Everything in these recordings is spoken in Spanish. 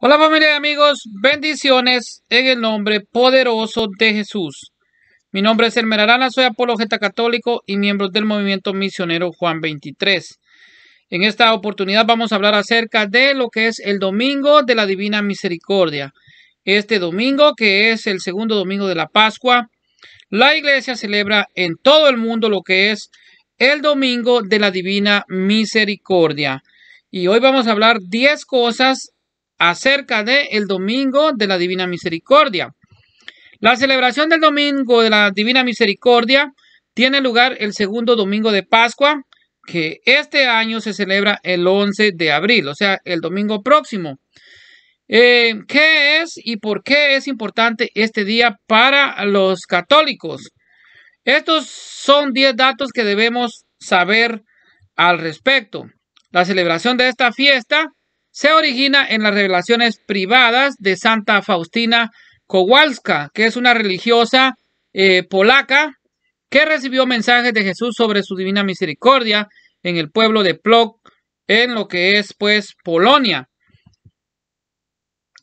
Hola familia y amigos, bendiciones en el nombre poderoso de Jesús. Mi nombre es Elmer Arana, soy apologeta católico y miembro del movimiento misionero Juan 23. En esta oportunidad vamos a hablar acerca de lo que es el Domingo de la Divina Misericordia. Este domingo, que es el segundo domingo de la Pascua, la iglesia celebra en todo el mundo lo que es el Domingo de la Divina Misericordia. Y hoy vamos a hablar 10 cosas acerca del el Domingo de la Divina Misericordia. La celebración del Domingo de la Divina Misericordia tiene lugar el segundo domingo de Pascua, que este año se celebra el 11 de abril, o sea, el domingo próximo. Eh, ¿Qué es y por qué es importante este día para los católicos? Estos son 10 datos que debemos saber al respecto. La celebración de esta fiesta se origina en las revelaciones privadas de Santa Faustina Kowalska, que es una religiosa eh, polaca que recibió mensajes de Jesús sobre su divina misericordia en el pueblo de Plock, en lo que es pues Polonia.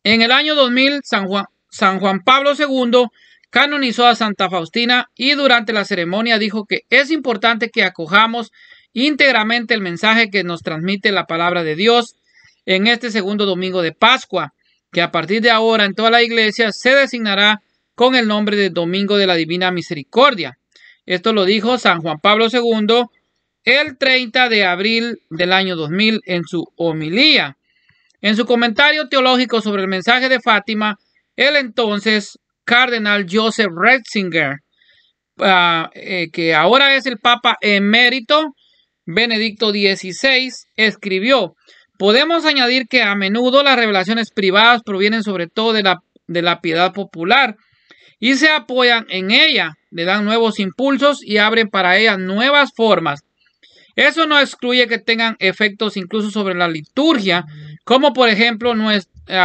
En el año 2000, San Juan, San Juan Pablo II canonizó a Santa Faustina y durante la ceremonia dijo que es importante que acojamos íntegramente el mensaje que nos transmite la palabra de Dios en este segundo domingo de Pascua, que a partir de ahora en toda la iglesia se designará con el nombre de Domingo de la Divina Misericordia. Esto lo dijo San Juan Pablo II el 30 de abril del año 2000 en su homilía. En su comentario teológico sobre el mensaje de Fátima, el entonces cardenal Joseph Retzinger, ah, eh, que ahora es el Papa emérito Benedicto XVI, escribió, Podemos añadir que a menudo las revelaciones privadas provienen sobre todo de la, piedad popular y se apoyan en ella, le dan nuevos impulsos y abren para ella nuevas formas. Eso no excluye que tengan efectos incluso sobre la liturgia, como por ejemplo eh,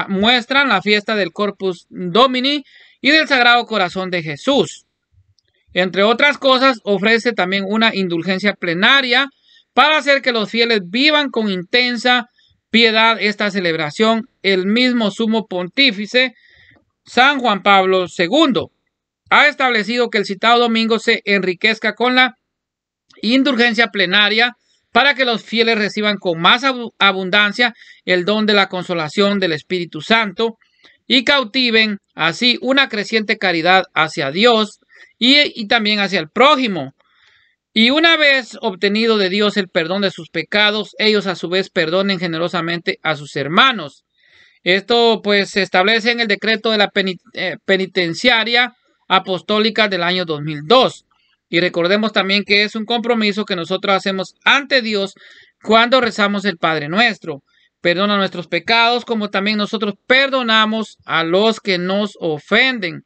muestran la fiesta del Corpus Domini y del Sagrado Corazón de Jesús. Entre otras cosas, ofrece también una indulgencia plenaria para hacer que los fieles vivan con intensa piedad esta celebración el mismo sumo pontífice San Juan Pablo II. Ha establecido que el citado domingo se enriquezca con la indulgencia plenaria para que los fieles reciban con más abundancia el don de la consolación del Espíritu Santo y cautiven así una creciente caridad hacia Dios y, también hacia el prójimo, y una vez obtenido de Dios el perdón de sus pecados, ellos a su vez perdonen generosamente a sus hermanos. Esto pues se establece en el decreto de la eh, penitenciaria apostólica del año 2002. Y recordemos también que es un compromiso que nosotros hacemos ante Dios cuando rezamos el Padre nuestro. Perdona nuestros pecados como también nosotros perdonamos a los que nos ofenden.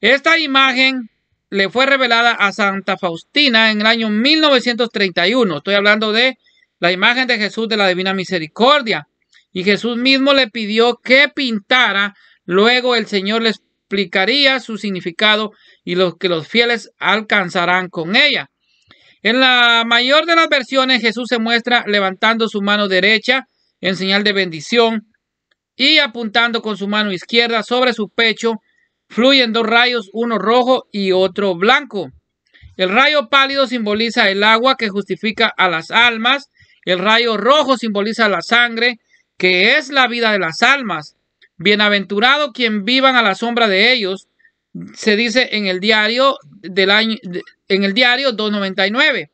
Esta imagen le fue revelada a Santa Faustina en el año 1931. Estoy hablando de la imagen de Jesús de la Divina Misericordia. Y Jesús mismo le pidió que pintara. Luego el Señor le explicaría su significado y lo que los fieles alcanzarán con ella. En la mayor de las versiones, Jesús se muestra levantando su mano derecha en señal de bendición y apuntando con su mano izquierda sobre su pecho fluyen dos rayos, uno rojo y otro blanco. El rayo pálido simboliza el agua que justifica a las almas. El rayo rojo simboliza la sangre, que es la vida de las almas. Bienaventurado quien vivan a la sombra de ellos, se dice en el diario del año, en el diario 299.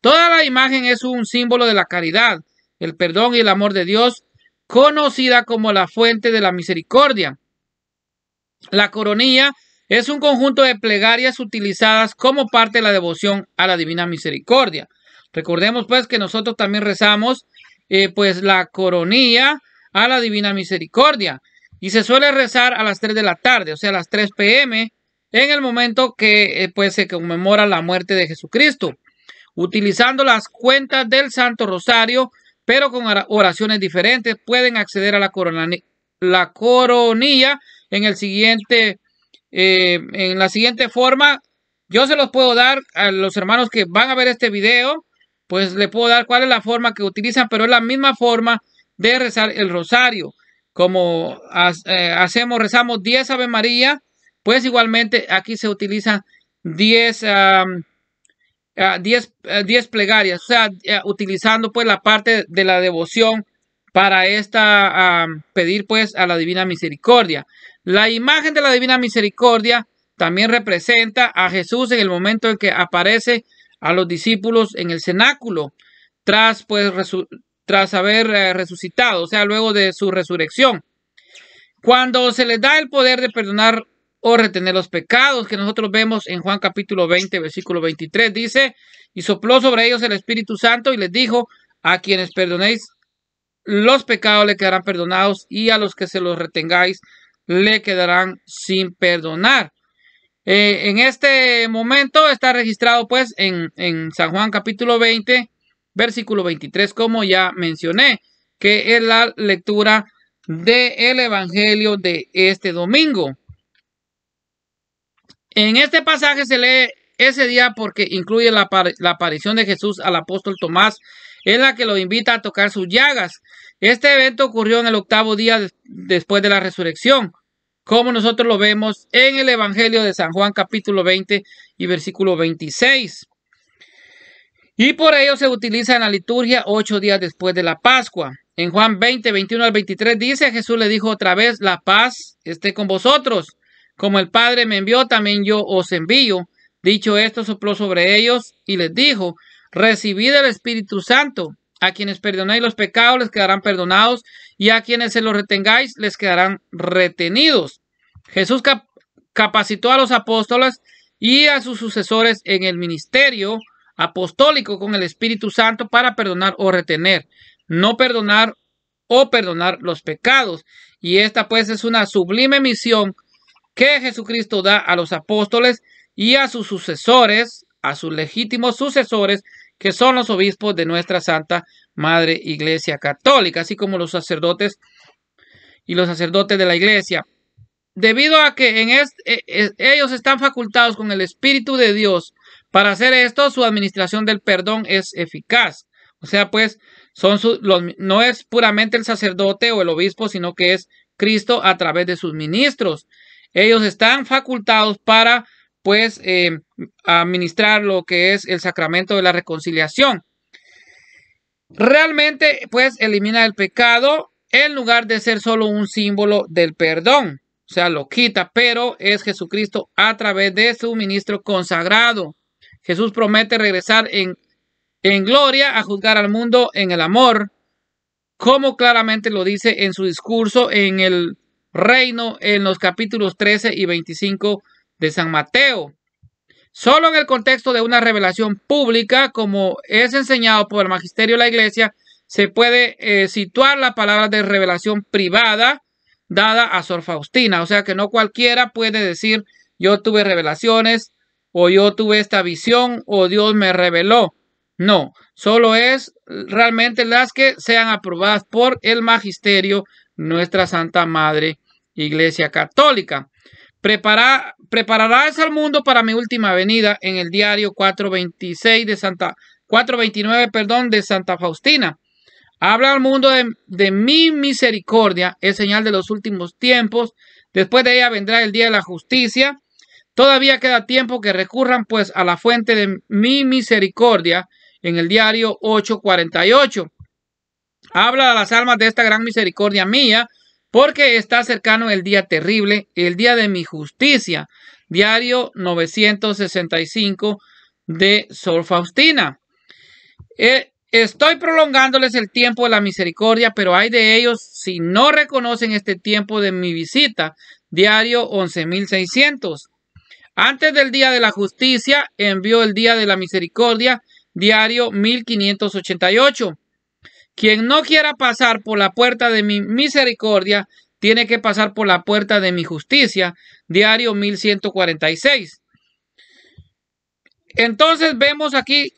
Toda la imagen es un símbolo de la caridad, el perdón y el amor de Dios, conocida como la fuente de la misericordia. La coronilla es un conjunto de plegarias utilizadas como parte de la devoción a la Divina Misericordia. Recordemos pues que nosotros también rezamos eh, pues la coronilla a la Divina Misericordia y se suele rezar a las 3 de la tarde, o sea, a las 3 pm, en el momento que eh, pues se conmemora la muerte de Jesucristo, utilizando las cuentas del Santo Rosario, pero con oraciones diferentes, pueden acceder a la, la coronilla en el siguiente, eh, en la siguiente forma. Yo se los puedo dar a los hermanos que van a ver este video, pues le puedo dar cuál es la forma que utilizan, pero es la misma forma de rezar el rosario. Como eh, hacemos, rezamos 10 Ave María, pues igualmente aquí se utilizan 10 um, plegarias, o sea, eh, utilizando pues la parte de la devoción para esta pedir pues a la divina misericordia. La imagen de la Divina Misericordia también representa a Jesús en el momento en que aparece a los discípulos en el cenáculo, tras, pues, tras haber eh, resucitado, o sea, luego de su resurrección. Cuando se les da el poder de perdonar o retener los pecados que nosotros vemos en Juan capítulo 20, versículo 23, dice, y sopló sobre ellos el Espíritu Santo y les dijo, a quienes perdonéis los pecados le quedarán perdonados y a los que se los retengáis le quedarán sin perdonar. Eh, en este momento está registrado pues en, San Juan capítulo 20, versículo 23, como ya mencioné, que es la lectura del Evangelio de este domingo. En este pasaje se lee ese día porque incluye la, aparición de Jesús al apóstol Tomás, en la que lo invita a tocar sus llagas. Este evento ocurrió en el octavo día después de la resurrección como nosotros lo vemos en el Evangelio de San Juan capítulo 20 y versículo 26. Y por ello se utiliza en la liturgia ocho días después de la Pascua. En Juan 20, 21 al 23 dice, Jesús le dijo otra vez, la paz esté con vosotros. Como el Padre me envió, también yo os envío. Dicho esto, sopló sobre ellos y les dijo, recibid el Espíritu Santo. A quienes perdonáis los pecados les quedarán perdonados y a quienes se los retengáis les quedarán retenidos. Jesús capacitó a los apóstoles y a sus sucesores en el ministerio apostólico con el Espíritu Santo para perdonar o retener, no perdonar o perdonar los pecados. Y esta pues es una sublime misión que Jesucristo da a los apóstoles y a sus sucesores, a sus legítimos sucesores que son los obispos de nuestra Santa Madre Iglesia Católica, así como los sacerdotes y los sacerdotes de la Iglesia. Debido a que en e, e, ellos están facultados con el Espíritu de Dios para hacer esto, su administración del perdón es eficaz. O sea, pues, son no es puramente el sacerdote o el obispo, sino que es Cristo a través de sus ministros. Ellos están facultados para pues eh, administrar lo que es el sacramento de la reconciliación. Realmente, pues elimina el pecado en lugar de ser solo un símbolo del perdón. O sea, lo quita, pero es Jesucristo a través de su ministro consagrado. Jesús promete regresar en, en gloria a juzgar al mundo en el amor, como claramente lo dice en su discurso en el reino en los capítulos 13 y 25 de San Mateo. Solo en el contexto de una revelación pública, como es enseñado por el magisterio de la Iglesia, se puede eh, situar la palabra de revelación privada dada a Sor Faustina. O sea que no cualquiera puede decir yo tuve revelaciones o yo tuve esta visión o Dios me reveló. No, solo es realmente las que sean aprobadas por el magisterio, nuestra Santa Madre Iglesia Católica. Prepara, prepararás al mundo para mi última venida en el diario 426 de Santa 429, perdón, de Santa Faustina. Habla al mundo de, de mi misericordia, es señal de los últimos tiempos. Después de ella vendrá el día de la justicia. Todavía queda tiempo que recurran pues a la fuente de mi misericordia en el diario 848. Habla a las almas de esta gran misericordia mía porque está cercano el día terrible, el día de mi justicia. Diario 965 de Sor Faustina. Eh, estoy prolongándoles el tiempo de la misericordia, pero hay de ellos si no reconocen este tiempo de mi visita. Diario 11600. Antes del día de la justicia, envió el día de la misericordia. Diario 1588. Quien no quiera pasar por la puerta de mi misericordia, tiene que pasar por la puerta de mi justicia. Diario 1146. Entonces vemos aquí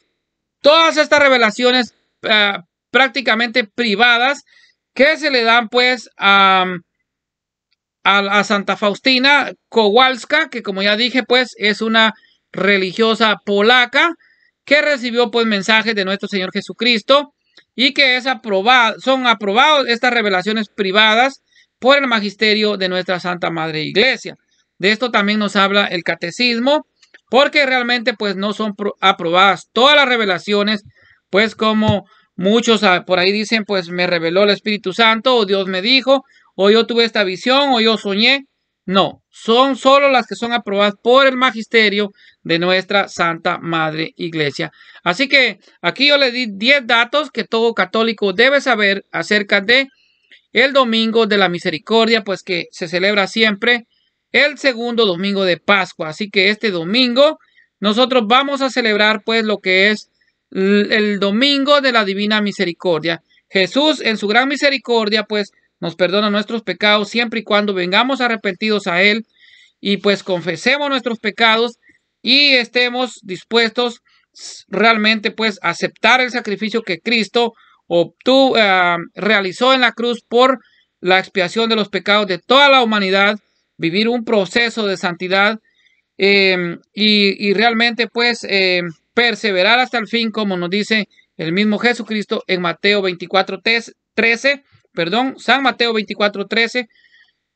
todas estas revelaciones eh, prácticamente privadas que se le dan pues a, a, Santa Faustina Kowalska, que como ya dije pues es una religiosa polaca que recibió pues mensajes de nuestro Señor Jesucristo y que es aprobado, son aprobadas estas revelaciones privadas por el magisterio de nuestra Santa Madre Iglesia. De esto también nos habla el catecismo, porque realmente pues no son aprobadas todas las revelaciones, pues como muchos ah, por ahí dicen, pues me reveló el Espíritu Santo, o Dios me dijo, o yo tuve esta visión, o yo soñé. No, son solo las que son aprobadas por el magisterio de nuestra Santa Madre Iglesia. Así que aquí yo le di 10 datos que todo católico debe saber acerca de el Domingo de la Misericordia, pues que se celebra siempre el segundo domingo de Pascua. Así que este domingo nosotros vamos a celebrar pues lo que es el domingo de la Divina Misericordia. Jesús en su gran misericordia pues nos perdona nuestros pecados siempre y cuando vengamos arrepentidos a Él y pues confesemos nuestros pecados y estemos dispuestos realmente pues aceptar el sacrificio que Cristo obtuvo, eh, realizó en la cruz por la expiación de los pecados de toda la humanidad, vivir un proceso de santidad em, y, realmente pues em, perseverar hasta el fin, como nos dice el mismo Jesucristo en Mateo 24, 13, perdón, San Mateo 24, 13,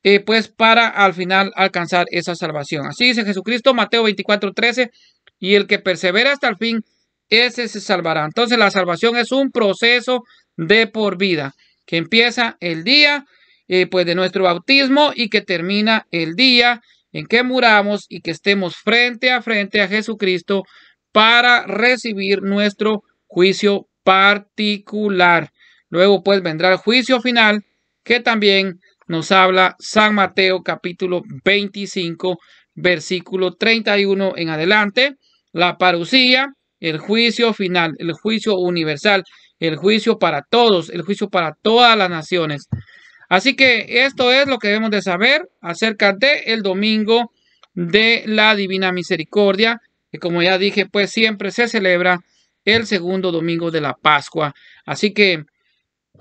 eh, pues para al final alcanzar esa salvación. Así dice Jesucristo, Mateo 24, 13, y el que persevera hasta el fin, ese se salvará. Entonces la salvación es un proceso de por vida que empieza el día eh, pues de nuestro bautismo y que termina el día en que muramos y que estemos frente a frente a Jesucristo para recibir nuestro juicio particular. Luego pues vendrá el juicio final, que también nos habla San Mateo capítulo 25, versículo 31 en adelante, la parucía, el juicio final, el juicio universal, el juicio para todos, el juicio para todas las naciones. Así que esto es lo que debemos de saber acerca de el domingo de la Divina Misericordia, que como ya dije, pues siempre se celebra el segundo domingo de la Pascua. Así que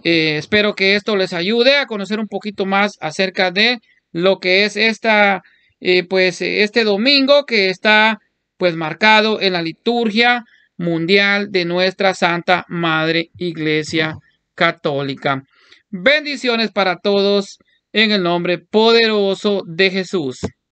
eh, espero que esto les ayude a conocer un poquito más acerca de lo que es esta, eh, pues, eh, este domingo que está pues marcado en la liturgia mundial de nuestra Santa Madre Iglesia Católica. Bendiciones para todos en el nombre poderoso de Jesús.